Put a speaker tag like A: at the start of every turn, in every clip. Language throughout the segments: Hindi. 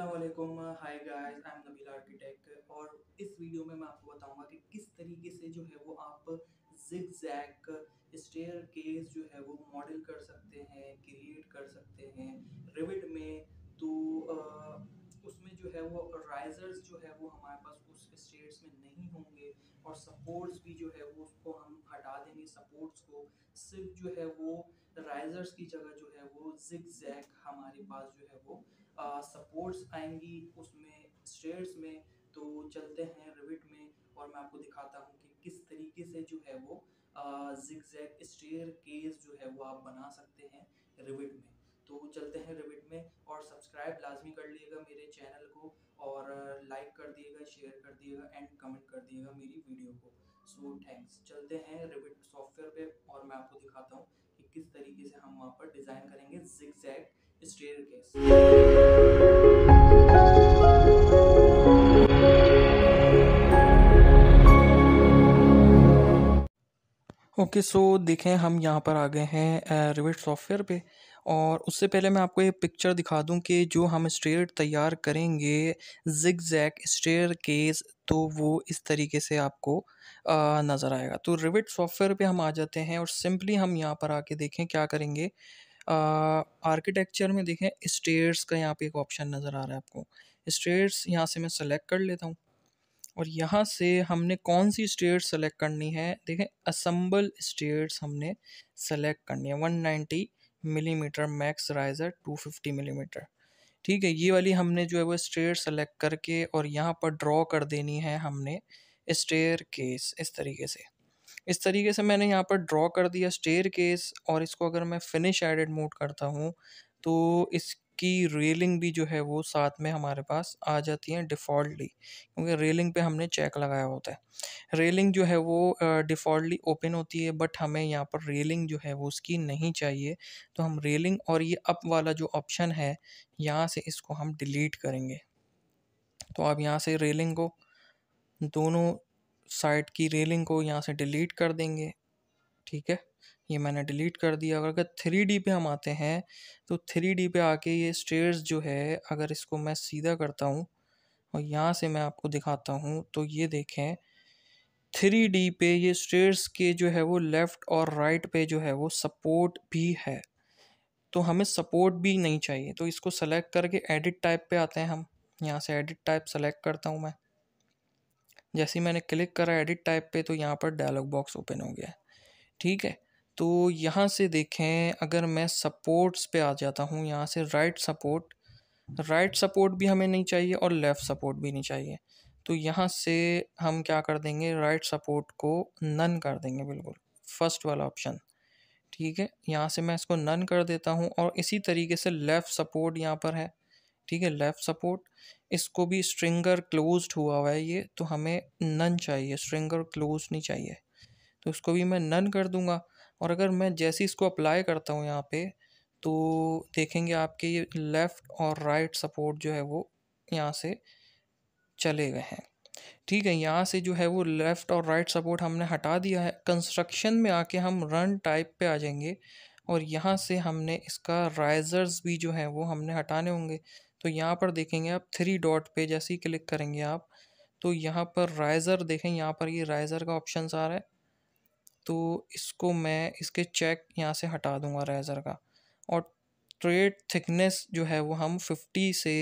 A: Aslam hi guys I am Nabeel architect और इस वीडियो में मैं आपको बताऊंगा कि किस तरीके से जो है वो आप जिग जैक स्टेयर केस जो है वो मॉडल कर सकते हैं क्रिएट कर सकते हैं रिविड में तो आ, उसमें जो है वो राइजर्स जो है वो हमारे पास स्टेट्स में नहीं होंगे और सपोर्ट्स भी जो है वो उसको हम हटा देंगे सपोर्ट्स को सिर्फ जो है वो राइजर्स की जगह जो है वो जिग जैक हमारे पास जो है वो सपोर्ट्स आएंगी उसमें स्टेट्स में तो चलते हैं रिविट में और मैं आपको दिखाता हूँ कि किस तरीके से जो है वो जिग जैक स्टेयर केस जो है वो आप बना सकते हैं रिविट में तो चलते हैं रिविट में और सब्सक्राइब लाजमी कर लीजिएगा मेरे चैनल को और लाइक कर दिए दीजिएगा शेयर कर दिएगा एंड कमेंट कर दिएगा मेरी वीडियो को सो so, थैंक्स चलते हैं रिबिट सॉफ्टवेयर पे और मैं आपको दिखाता हूँ कि किस तरीके से हम वहाँ पर डिज़ाइन करेंगे zigzag staircase okay so देखें हम यहाँ पर आ गए हैं रिवेट सॉफ्टवेयर पे और उससे पहले मैं आपको ये पिक्चर दिखा दूं कि जो हम स्टेयर तैयार करेंगे जिग जैक स्टेयर केस तो वो इस तरीके से आपको नज़र आएगा तो रिविट सॉफ्टवेयर पे हम आ जाते हैं और सिंपली हम यहाँ पर आके देखें क्या करेंगे आर्किटेक्चर में देखें स्टेयर्स का यहाँ पे एक ऑप्शन नज़र आ रहा है आपको स्टेयर्स यहाँ से मैं सेलेक्ट कर लेता हूँ और यहाँ से हमने कौन सी स्टेट सेलेक्ट करनी है देखें असम्बल स्टेट्स हमने सेलेक्ट करनी है 190 मिलीमीटर मैक्स राइजर 250 मिलीमीटर ठीक है ये वाली हमने जो है वो स्टेट सेलेक्ट करके और यहाँ पर ड्रॉ कर देनी है हमने स्टेयर केस इस तरीके से इस तरीके से मैंने यहाँ पर ड्रॉ कर दिया स्टेयर केस और इसको अगर मैं फिनिश एडिट मोड करता हूँ तो इस की रेलिंग भी जो है वो साथ में हमारे पास आ जाती है डिफ़ॉल्टली क्योंकि रेलिंग पे हमने चेक लगाया होता है रेलिंग जो है वो डिफ़ॉल्टली ओपन होती है बट हमें यहाँ पर रेलिंग जो है वो उसकी नहीं चाहिए तो हम रेलिंग और ये अप वाला जो ऑप्शन है यहाँ से इसको हम डिलीट करेंगे तो आप यहाँ से रेलिंग को दोनों साइड की रेलिंग को यहाँ से डिलीट कर देंगे ठीक है ये मैंने डिलीट कर दिया अगर थ्री डी पे हम आते हैं तो थ्री डी पे आके ये स्टेयर्स जो है अगर इसको मैं सीधा करता हूँ और यहाँ से मैं आपको दिखाता हूँ तो ये देखें थ्री डी पे ये स्टेयर्स के जो है वो लेफ़्ट और राइट पे जो है वो सपोर्ट भी है तो हमें सपोर्ट भी नहीं चाहिए तो इसको सेलेक्ट करके एडिट टाइप पे आते हैं हम यहाँ से एडिट टाइप सेलेक्ट करता हूँ मैं जैसे ही मैंने क्लिक करा एडिट टाइप पे तो यहाँ पर डायलॉग बॉक्स ओपन हो गया है ठीक है तो यहाँ से देखें अगर मैं सपोर्ट्स पे आ जाता हूँ यहाँ से राइट सपोर्ट राइट सपोर्ट भी हमें नहीं चाहिए और लेफ़्ट सपोर्ट भी नहीं चाहिए तो यहाँ से हम क्या कर देंगे राइट सपोर्ट को नन कर देंगे बिल्कुल फर्स्ट वाला ऑप्शन ठीक है यहाँ से मैं इसको नन कर देता हूँ और इसी तरीके से लेफ़्ट सपोर्ट यहाँ पर है ठीक है लेफ़्ट सपोर्ट इसको भी स्ट्रिंगर क्लोज्ड हुआ हुआ है ये तो हमें नन चाहिए स्ट्रिंगर क्लोज नहीं चाहिए तो इसको भी मैं नन कर दूंगा और अगर मैं जैसे इसको अप्लाई करता हूँ यहाँ पे तो देखेंगे आपके ये लेफ़्ट और राइट सपोर्ट जो है वो यहाँ से चले गए हैं ठीक है यहाँ से जो है वो लेफ़्ट और राइट सपोर्ट हमने हटा दिया है कंस्ट्रक्शन में आके हम रन टाइप पे आ जाएंगे और यहाँ से हमने इसका राइजर्स भी जो है वो हमने हटाने होंगे तो यहाँ पर देखेंगे आप थ्री डॉट पे जैसे ही क्लिक करेंगे आप तो यहाँ पर राइज़र देखें यहाँ पर ये राइज़र का ऑप्शन आ रहा है तो इसको मैं इसके चेक यहाँ से हटा दूंगा रेजर का और ट्रेड थिकनेस जो है वो हम 50 से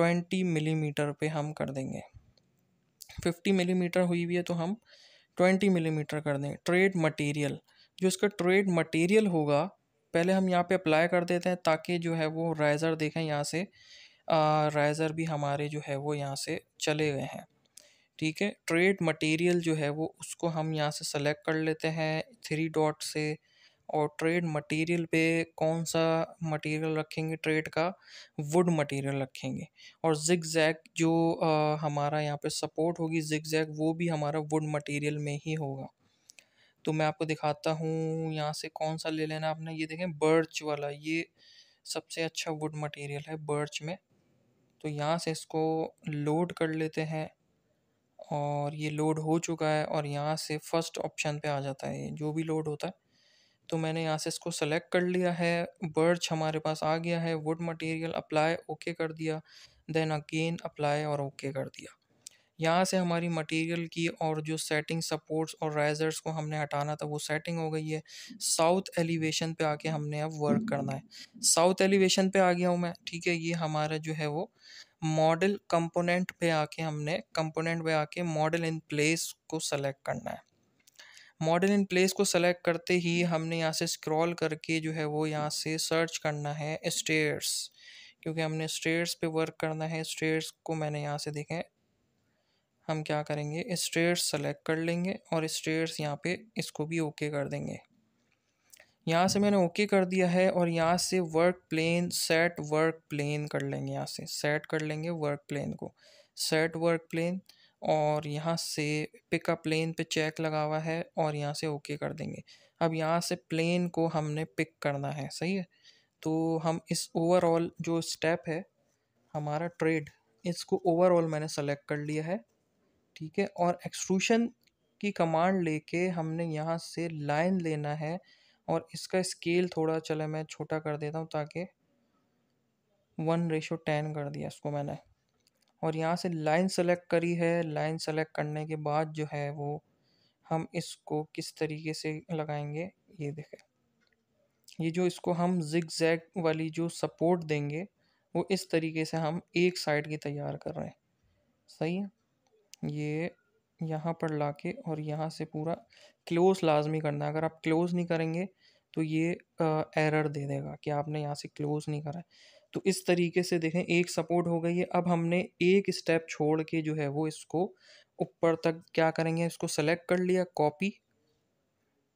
A: 20 मिलीमीटर पे हम कर देंगे 50 मिलीमीटर हुई हुई है तो हम 20 मिलीमीटर कर देंगे ट्रेड मटेरियल जो इसका ट्रेड मटेरियल होगा पहले हम यहाँ पे अप्लाई कर देते हैं ताकि जो है वो राइज़र देखें यहाँ से राइज़र भी हमारे जो है वो यहाँ से चले गए हैं ठीक है ट्रेड मटेरियल जो है वो उसको हम यहाँ से सेलेक्ट कर लेते हैं थ्री डॉट से और ट्रेड मटेरियल पे कौन सा मटेरियल रखेंगे ट्रेड का वुड मटेरियल रखेंगे और जिग जैग जो आ, हमारा यहाँ पे सपोर्ट होगी जिग जैग वो भी हमारा वुड मटेरियल में ही होगा तो मैं आपको दिखाता हूँ यहाँ से कौन सा ले लेना आपने ये देखें बर्च वाला ये सबसे अच्छा वुड मटेरियल है बर्च में तो यहाँ से इसको लोड कर लेते हैं और ये लोड हो चुका है और यहाँ से फर्स्ट ऑप्शन पे आ जाता है ये जो भी लोड होता है तो मैंने यहाँ से इसको सेलेक्ट कर लिया है बर्च हमारे पास आ गया है वुड मटेरियल अप्लाई ओके कर दिया देन अगेन अप्लाई और ओके कर दिया यहाँ से हमारी मटेरियल की और जो सेटिंग सपोर्ट्स और राइजर्स को हमने हटाना था वो सेटिंग हो गई है साउथ एलिवेशन पे आके हमने अब वर्क करना है साउथ एलिवेशन पे आ गया हूँ मैं ठीक है ये हमारा जो है वो मॉडल कंपोनेंट पे आके हमने कंपोनेंट पे आके मॉडल इन प्लेस को सेलेक्ट करना है मॉडल इन प्लेस को सेलेक्ट करते ही हमने यहाँ से स्क्रॉल करके जो है वो यहाँ से सर्च करना है स्टेयर्स क्योंकि हमने स्टेयर्स पे वर्क करना है स्टेयर्स को मैंने यहाँ से देखें हम क्या करेंगे स्टेयर्स सेलेक्ट कर लेंगे और स्टेयर्स यहाँ पे इसको भी ओके कर देंगे यहाँ से मैंने ओके कर दिया है और यहाँ से work plane set work plane कर लेंगे यहाँ से सेट कर लेंगे वर्क प्लेन को सेट वर्क प्लेन और यहाँ से पिकअप प्लेन पे चेक लगा हुआ है और यहाँ से ओके कर देंगे अब यहाँ से प्लेन को हमने पिक करना है सही है तो हम इस ओवरऑल जो स्टेप है हमारा ट्रेड इसको ओवरऑल मैंने सेलेक्ट कर लिया है ठीक है और एक्सट्रूशन की कमांड लेके हमने यहाँ से लाइन लेना है और इसका स्केल थोड़ा चले मैं छोटा कर देता हूँ ताकि वन रेशो टेन कर दिया इसको मैंने और यहाँ से लाइन सेलेक्ट करी है लाइन सेलेक्ट करने के बाद जो है वो हम इसको किस तरीके से लगाएंगे ये देखें ये जो इसको हम जिग जैग वाली जो सपोर्ट देंगे वो इस तरीके से हम एक साइड की तैयार कर रहे हैं सही है ये यहाँ पर ला के और यहाँ से पूरा क्लोज लाजमी करना है अगर आप क्लोज़ नहीं करेंगे तो ये एरर दे देगा कि आपने यहाँ से क्लोज़ नहीं करा है तो इस तरीके से देखें एक सपोर्ट हो गई है अब हमने एक स्टेप छोड़ के जो है वो इसको ऊपर तक क्या करेंगे इसको सेलेक्ट कर लिया कॉपी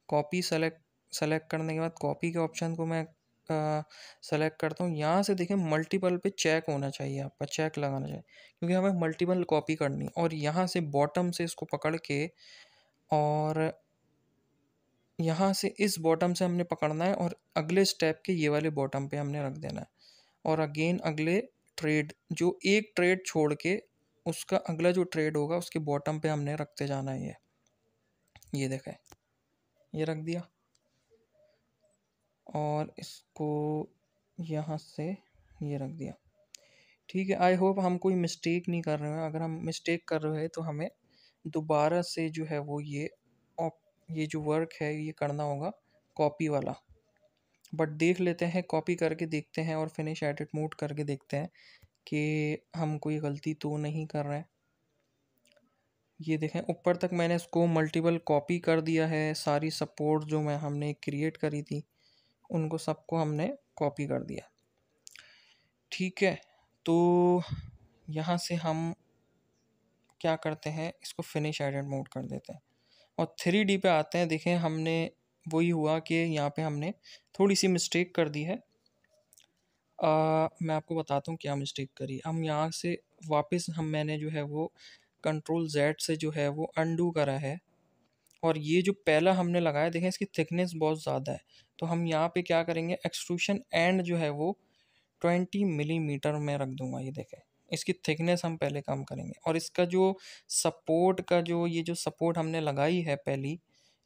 A: कॉपी सेलेक्ट सेलेक्ट करने के बाद कॉपी के ऑप्शन को मैं सेलेक्ट करता हूँ यहाँ से देखें मल्टीपल पे चेक होना चाहिए आपका चेक लगाना चाहिए क्योंकि हमें मल्टीपल कॉपी करनी है और यहाँ से बॉटम से इसको पकड़ के और यहाँ से इस बॉटम से हमने पकड़ना है और अगले स्टेप के ये वाले बॉटम पे हमने रख देना है और अगेन अगले ट्रेड जो एक ट्रेड छोड़ के उसका अगला जो ट्रेड होगा उसके बॉटम पे हमने रखते जाना है ये ये देखें ये रख दिया और इसको यहाँ से ये रख दिया ठीक है आई होप हम कोई मिस्टेक नहीं कर रहे हैं अगर हम मिस्टेक कर रहे हैं तो हमें दोबारा से जो है वो ये ऑप ये जो वर्क है ये करना होगा कॉपी वाला बट देख लेते हैं कॉपी करके देखते हैं और फिनिश एडिट मोड करके देखते हैं कि हम कोई गलती तो नहीं कर रहे हैं ये देखें ऊपर तक मैंने इसको मल्टीपल कॉपी कर दिया है सारी सपोर्ट जो मैं हमने क्रिएट करी थी उनको सबको हमने कॉपी कर दिया ठीक है तो यहाँ से हम क्या करते हैं इसको फिनिश एडिट मोड कर देते हैं और थ्री डी पे आते हैं देखें हमने वही हुआ कि यहाँ पे हमने थोड़ी सी मिस्टेक कर दी है आ, मैं आपको बताता हूँ क्या मिस्टेक करी हम यहाँ से वापस हम मैंने जो है वो कंट्रोल जेड से जो है वो अनडू करा है और ये जो पहला हमने लगाया देखें इसकी थिकनेस बहुत ज़्यादा है तो हम यहाँ पे क्या करेंगे एक्सट्रूशन एंड जो है वो ट्वेंटी मिलीमीटर में रख दूंगा ये देखें इसकी थिकनेस हम पहले कम करेंगे और इसका जो सपोर्ट का जो ये जो सपोर्ट हमने लगाई है पहली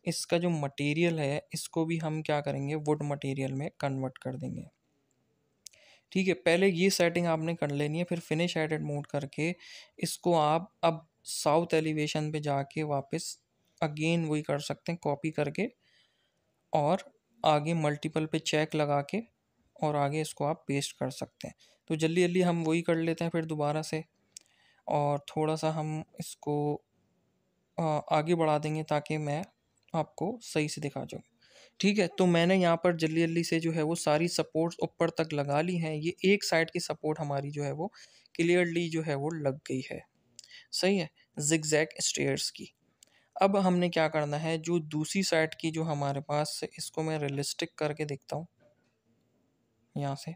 A: इसका जो मटेरियल है इसको भी हम क्या करेंगे वुड मटेरियल में कन्वर्ट कर देंगे ठीक है पहले ये सेटिंग आपने कर लेनी है फिर फिनिश एडेड मोड करके इसको आप अब साउथ एलिवेशन पे जाके वापस अगेन वही कर सकते हैं कॉपी करके और आगे मल्टीपल पे चेक लगा के और आगे इसको आप पेस्ट कर सकते हैं तो जल्दी जल्दी हम वही कर लेते हैं फिर दोबारा से और थोड़ा सा हम इसको आगे बढ़ा देंगे ताकि मैं आपको सही से दिखा जाऊँ ठीक है तो मैंने यहाँ पर जल्दी जल्दी से जो है वो सारी सपोर्ट्स ऊपर तक लगा ली हैं ये एक साइड की सपोर्ट हमारी जो है वो क्लियरली जो है वो लग गई है सही है जिग स्टेयर्स की अब हमने क्या करना है जो दूसरी साइड की जो हमारे पास इसको मैं रियलिस्टिक करके देखता हूँ यहाँ से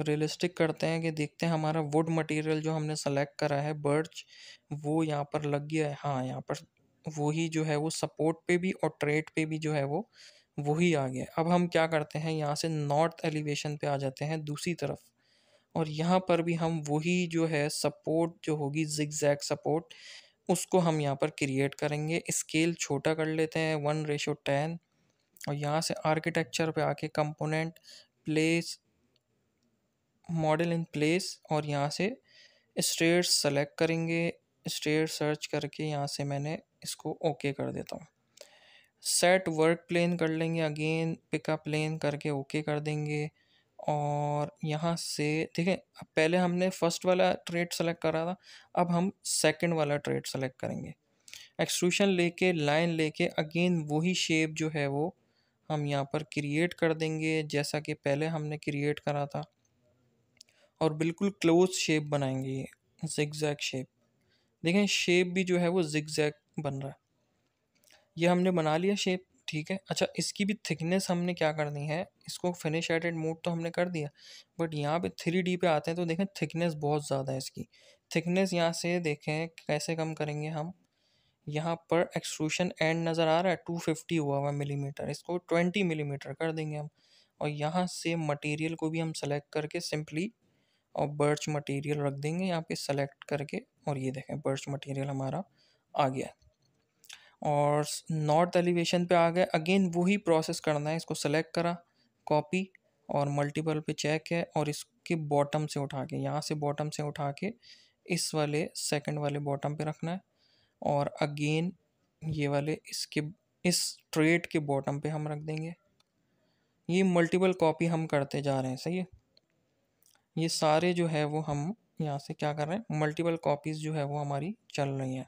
A: रियलिस्टिक करते हैं कि देखते हैं हमारा वुड मटेरियल जो हमने सेलेक्ट करा है बर्च वो यहाँ पर लग गया है हाँ यहाँ पर वही जो है वो सपोर्ट पे भी और ट्रेड पे भी जो है वो वही आ गया अब हम क्या करते हैं यहाँ से नॉर्थ एलिवेशन पे आ जाते हैं दूसरी तरफ और यहाँ पर भी हम वही जो है सपोर्ट जो होगी जिग सपोर्ट उसको हम यहाँ पर क्रिएट करेंगे स्केल छोटा कर लेते हैं वन रेशो टेन और यहाँ से आर्किटेक्चर पे आके component place model in place और यहाँ से स्टेट सेलेक्ट करेंगे स्टेट सर्च करके यहाँ से मैंने इसको ओके कर देता हूँ सेट वर्क प्लेन कर लेंगे अगेन पिकअप प्लेन करके ओके कर देंगे और यहाँ से देखें अब पहले हमने फर्स्ट वाला ट्रेड सेलेक्ट करा था अब हम सेकंड वाला ट्रेड सेलेक्ट करेंगे एक्सट्रूशन लेके लाइन लेके अगेन वही शेप जो है वो हम यहाँ पर क्रिएट कर देंगे जैसा कि पहले हमने क्रिएट करा था और बिल्कुल क्लोज शेप बनाएंगे ये जिगजैग शेप देखें शेप भी जो है वो जिगजैग बन रहा है ये हमने बना लिया शेप ठीक है अच्छा इसकी भी थिकनेस हमने क्या करनी है इसको फिनिश एडेड मोड तो हमने कर दिया बट यहाँ पे थ्री डी पे आते हैं तो देखें थिकनेस बहुत ज़्यादा है इसकी थिकनेस यहाँ से देखें कैसे कम करेंगे हम यहाँ पर एक्सट्रूशन एंड नज़र आ रहा है टू फिफ्टी हुआ हुआ मिलीमीटर इसको ट्वेंटी मिलीमीटर कर देंगे हम और यहाँ से मटेरियल को भी हम सेलेक्ट करके सिंपली और बर्च मटेरियल रख देंगे यहाँ पे सेलेक्ट करके और ये देखें बर्च मटेरियल हमारा आ गया और नॉर्थ एलिवेशन पे आ गए अगेन वही प्रोसेस करना है इसको सेलेक्ट करा कॉपी और मल्टीपल पे चेक है और इसके बॉटम से उठा के यहाँ से बॉटम से उठा के इस वाले सेकंड वाले बॉटम पे रखना है और अगेन ये वाले इसके इस ट्रेड के बॉटम पे हम रख देंगे ये मल्टीपल कॉपी हम करते जा रहे हैं सही है ये सारे जो है वो हम यहाँ से क्या कर रहे हैं मल्टीपल कॉपीज़ जो है वो हमारी चल रही हैं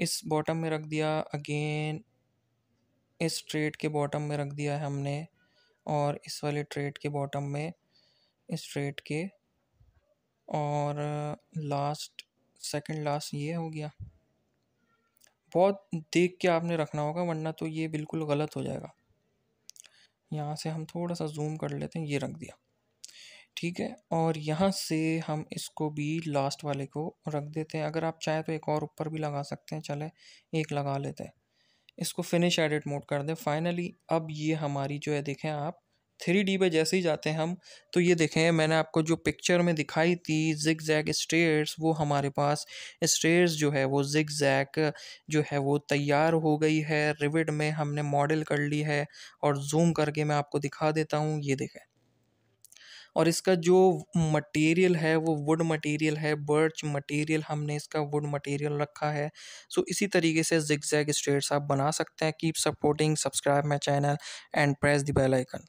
A: इस बॉटम में रख दिया अगेन इस ट्रेड के बॉटम में रख दिया है हमने और इस वाले ट्रेड के बॉटम में इस ट्रेड के और लास्ट सेकंड लास्ट ये हो गया बहुत देख के आपने रखना होगा वरना तो ये बिल्कुल गलत हो जाएगा यहाँ से हम थोड़ा सा जूम कर लेते हैं ये रख दिया ठीक है और यहाँ से हम इसको भी लास्ट वाले को रख देते हैं अगर आप चाहें तो एक और ऊपर भी लगा सकते हैं चले एक लगा लेते हैं इसको फिनिश एडिट मोड कर दें फाइनली अब ये हमारी जो है देखें आप थ्री डी पे जैसे ही जाते हैं हम तो ये देखें मैंने आपको जो पिक्चर में दिखाई थी जिग जैग स्टेयर्स वो हमारे पास स्टेयर्स जो है वो जिग जैग जो है वो तैयार हो गई है रिविड में हमने मॉडल कर ली है और जूम करके मैं आपको दिखा देता हूँ ये देखें और इसका जो मटेरियल है वो वुड मटेरियल है बर्च मटेरियल हमने इसका वुड मटेरियल रखा है सो so, इसी तरीके से जिग जैग स्ट्रेट्स आप बना सकते हैं keep supporting subscribe my channel and press the bell icon